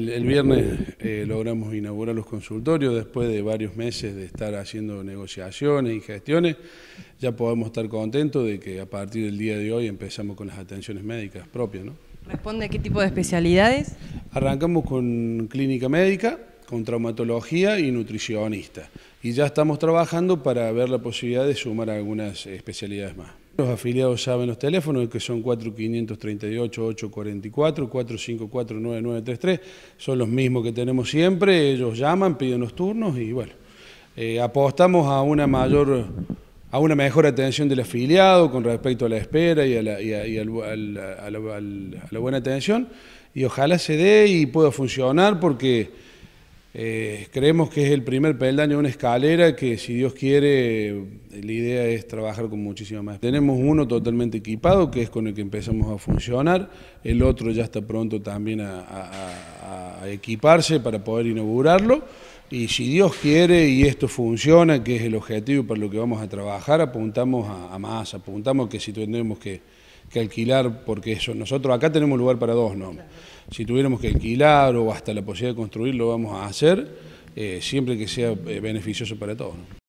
El viernes eh, logramos inaugurar los consultorios, después de varios meses de estar haciendo negociaciones y gestiones, ya podemos estar contentos de que a partir del día de hoy empezamos con las atenciones médicas propias. ¿no? ¿Responde a qué tipo de especialidades? Arrancamos con clínica médica, con traumatología y nutricionista, y ya estamos trabajando para ver la posibilidad de sumar algunas especialidades más. Los afiliados saben los teléfonos, que son 4538-844, 454-9933, son los mismos que tenemos siempre, ellos llaman, piden los turnos y bueno, eh, apostamos a una mayor, a una mejor atención del afiliado con respecto a la espera y la, a la buena atención y ojalá se dé y pueda funcionar porque eh, creemos que es el primer peldaño de una escalera que si Dios quiere, la idea es trabajar con muchísima más. Tenemos uno totalmente equipado, que es con el que empezamos a funcionar, el otro ya está pronto también a equiparse para poder inaugurarlo y si Dios quiere y esto funciona, que es el objetivo para lo que vamos a trabajar, apuntamos a, más, apuntamos que si tendremos que, alquilar, porque eso, nosotros acá tenemos lugar para dos, ¿no? Si tuviéramos que alquilar o hasta la posibilidad de construir, lo vamos a hacer, eh, siempre que sea eh, beneficioso para todos.